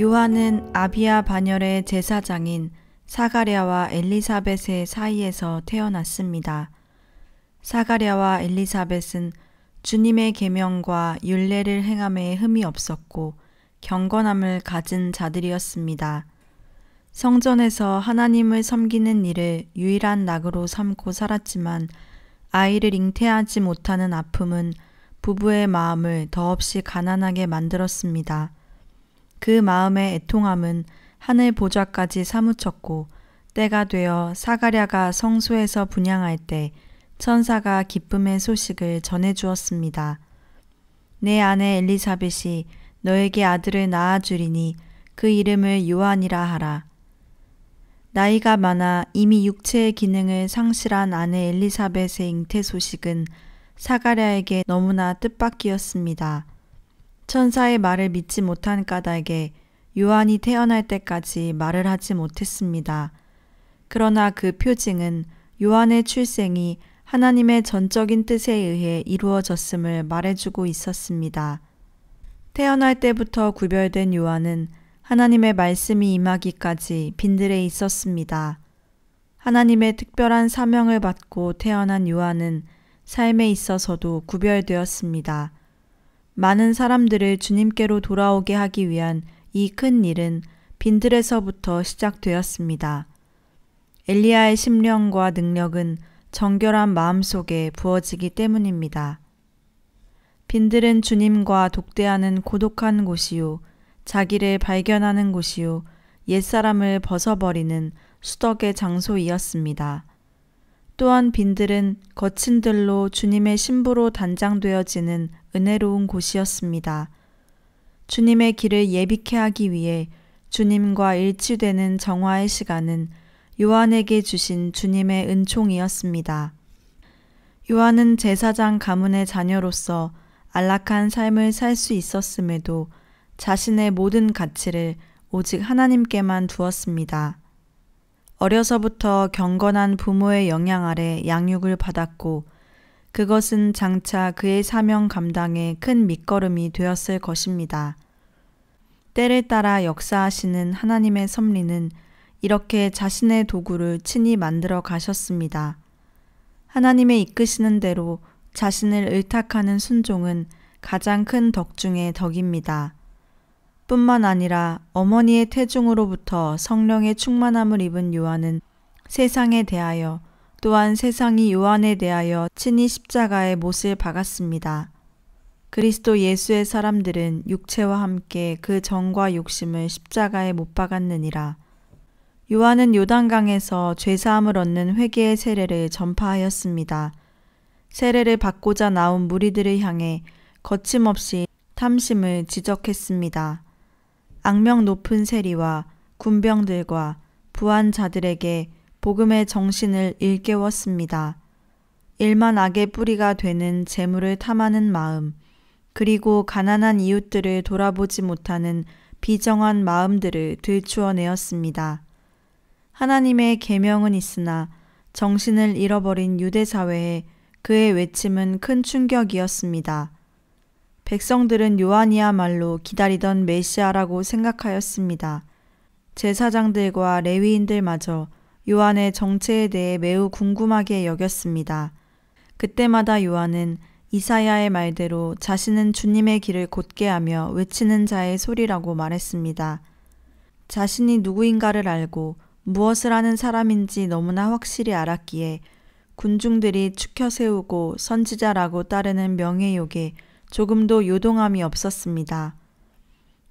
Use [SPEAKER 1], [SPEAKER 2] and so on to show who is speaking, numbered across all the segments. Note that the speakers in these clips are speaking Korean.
[SPEAKER 1] 요한은 아비아 반열의 제사장인 사가랴와 엘리사벳의 사이에서 태어났습니다. 사가랴와 엘리사벳은 주님의 계명과 윤례를 행함에 흠이 없었고 경건함을 가진 자들이었습니다. 성전에서 하나님을 섬기는 일을 유일한 낙으로 삼고 살았지만 아이를 잉태하지 못하는 아픔은 부부의 마음을 더없이 가난하게 만들었습니다. 그 마음의 애통함은 하늘 보좌까지 사무쳤고 때가 되어 사가랴가 성소에서 분양할 때 천사가 기쁨의 소식을 전해 주었습니다. 내 아내 엘리사벳이 너에게 아들을 낳아 주리니 그 이름을 요한이라 하라. 나이가 많아 이미 육체의 기능을 상실한 아내 엘리사벳의 잉태 소식은 사가랴에게 너무나 뜻밖이었습니다. 천사의 말을 믿지 못한 까닭에 요한이 태어날 때까지 말을 하지 못했습니다. 그러나 그 표징은 요한의 출생이 하나님의 전적인 뜻에 의해 이루어졌음을 말해주고 있었습니다. 태어날 때부터 구별된 요한은 하나님의 말씀이 임하기까지 빈들에 있었습니다. 하나님의 특별한 사명을 받고 태어난 요한은 삶에 있어서도 구별되었습니다. 많은 사람들을 주님께로 돌아오게 하기 위한 이 큰 일은 빈들에서부터 시작되었습니다. 엘리야의 심령과 능력은 정결한 마음 속에 부어지기 때문입니다. 빈들은 주님과 독대하는 고독한 곳이요, 자기를 발견하는 곳이요, 옛사람을 벗어버리는 수덕의 장소이었습니다. 또한 빈들은 거친들로 주님의 신부로 단장되어지는 은혜로운 곳이었습니다. 주님의 길을 예비케 하기 위해 주님과 일치되는 정화의 시간은 요한에게 주신 주님의 은총이었습니다. 요한은 제사장 가문의 자녀로서 안락한 삶을 살 수 있었음에도 자신의 모든 가치를 오직 하나님께만 두었습니다. 어려서부터 경건한 부모의 영향 아래 양육을 받았고 그것은 장차 그의 사명 감당에 큰 밑거름이 되었을 것입니다. 때를 따라 역사하시는 하나님의 섭리는 이렇게 자신의 도구를 친히 만들어 가셨습니다. 하나님의 이끄시는 대로 자신을 의탁하는 순종은 가장 큰 덕 중의 덕입니다. 뿐만 아니라 어머니의 태중으로부터 성령의 충만함을 입은 요한은 세상에 대하여 또한 세상이 요한에 대하여 친히 십자가의 못을 박았습니다. 그리스도 예수의 사람들은 육체와 함께 그 정과 욕심을 십자가에 못 박았느니라. 요한은 요단강에서 죄사함을 얻는 회개의 세례를 전파하였습니다. 세례를 받고자 나온 무리들을 향해 거침없이 탐심을 지적했습니다. 악명 높은 세리와 군병들과 부한 자들에게 복음의 정신을 일깨웠습니다. 일만 악의 뿌리가 되는 재물을 탐하는 마음, 그리고 가난한 이웃들을 돌아보지 못하는 비정한 마음들을 들추어내었습니다. 하나님의 계명은 있으나 정신을 잃어버린 유대 사회에 그의 외침은 큰 충격이었습니다. 백성들은 요한이야말로 기다리던 메시아라고 생각하였습니다. 제사장들과 레위인들마저 요한의 정체에 대해 매우 궁금하게 여겼습니다. 그때마다 요한은 이사야의 말대로 자신은 주님의 길을 곧게 하며 외치는 자의 소리라고 말했습니다. 자신이 누구인가를 알고 무엇을 하는 사람인지 너무나 확실히 알았기에 군중들이 축혀 세우고 선지자라고 따르는 명예욕에 조금도 요동함이 없었습니다.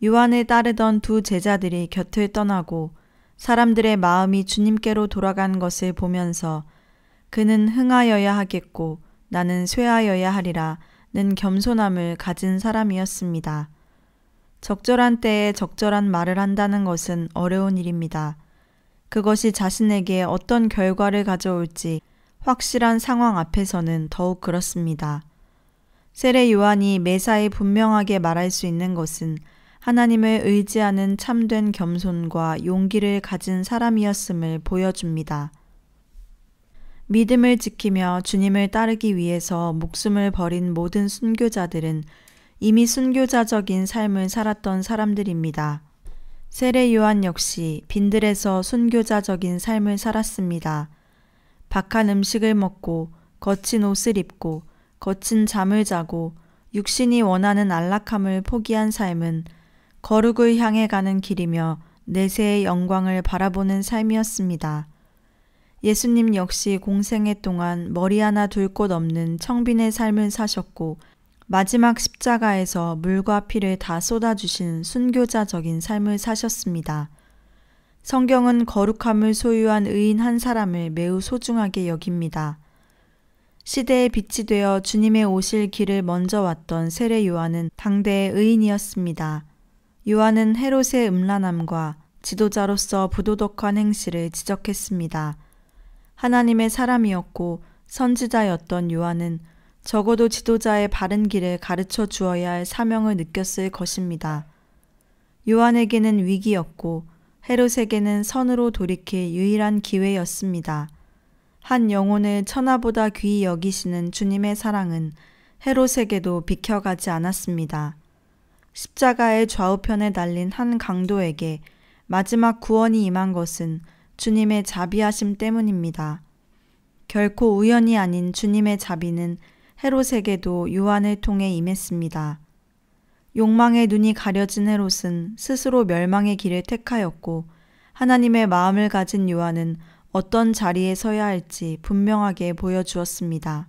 [SPEAKER 1] 요한을 따르던 두 제자들이 곁을 떠나고 사람들의 마음이 주님께로 돌아간 것을 보면서 그는 흥하여야 하겠고 나는 쇠하여야 하리라는 겸손함을 가진 사람이었습니다. 적절한 때에 적절한 말을 한다는 것은 어려운 일입니다. 그것이 자신에게 어떤 결과를 가져올지 확실한 상황 앞에서는 더욱 그렇습니다. 세례 요한이 매사에 분명하게 말할 수 있는 것은 하나님을 의지하는 참된 겸손과 용기를 가진 사람이었음을 보여줍니다. 믿음을 지키며 주님을 따르기 위해서 목숨을 버린 모든 순교자들은 이미 순교자적인 삶을 살았던 사람들입니다. 세례 요한 역시 빈들에서 순교자적인 삶을 살았습니다. 박한 음식을 먹고 거친 옷을 입고 거친 잠을 자고 육신이 원하는 안락함을 포기한 삶은 거룩을 향해 가는 길이며 내세의 영광을 바라보는 삶이었습니다. 예수님 역시 공생애 동안 머리 하나 둘 곳 없는 청빈의 삶을 사셨고 마지막 십자가에서 물과 피를 다 쏟아주신 순교자적인 삶을 사셨습니다. 성경은 거룩함을 소유한 의인 한 사람을 매우 소중하게 여깁니다. 시대에 빛이 되어 주님의 오실 길을 먼저 왔던 세례 요한은 당대의 의인이었습니다. 요한은 헤롯의 음란함과 지도자로서 부도덕한 행실을 지적했습니다. 하나님의 사람이었고 선지자였던 요한은 적어도 지도자의 바른 길을 가르쳐 주어야 할 사명을 느꼈을 것입니다. 요한에게는 위기였고 헤롯에게는 선으로 돌이킬 유일한 기회였습니다. 한 영혼을 천하보다 귀히 여기시는 주님의 사랑은 헤롯에게도 비켜가지 않았습니다. 십자가의 좌우편에 달린 한 강도에게 마지막 구원이 임한 것은 주님의 자비하심 때문입니다. 결코 우연이 아닌 주님의 자비는 헤롯에게도 요한을 통해 임했습니다. 욕망의 눈이 가려진 헤롯은 스스로 멸망의 길을 택하였고 하나님의 마음을 가진 요한은 어떤 자리에 서야 할지 분명하게 보여주었습니다.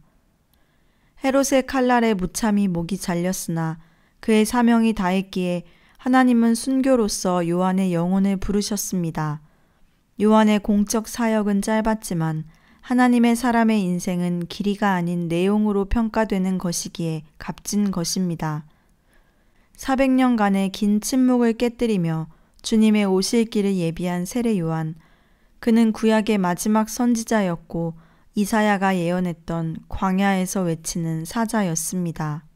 [SPEAKER 1] 헤롯의 칼날에 무참히 목이 잘렸으나 그의 사명이 다했기에 하나님은 순교로서 요한의 영혼을 부르셨습니다. 요한의 공적 사역은 짧았지만 하나님의 사람의 인생은 길이가 아닌 내용으로 평가되는 것이기에 값진 것입니다. 400년간의 긴 침묵을 깨뜨리며 주님의 오실 길을 예비한 세례 요한. 그는 구약의 마지막 선지자였고 이사야가 예언했던 광야에서 외치는 사자였습니다.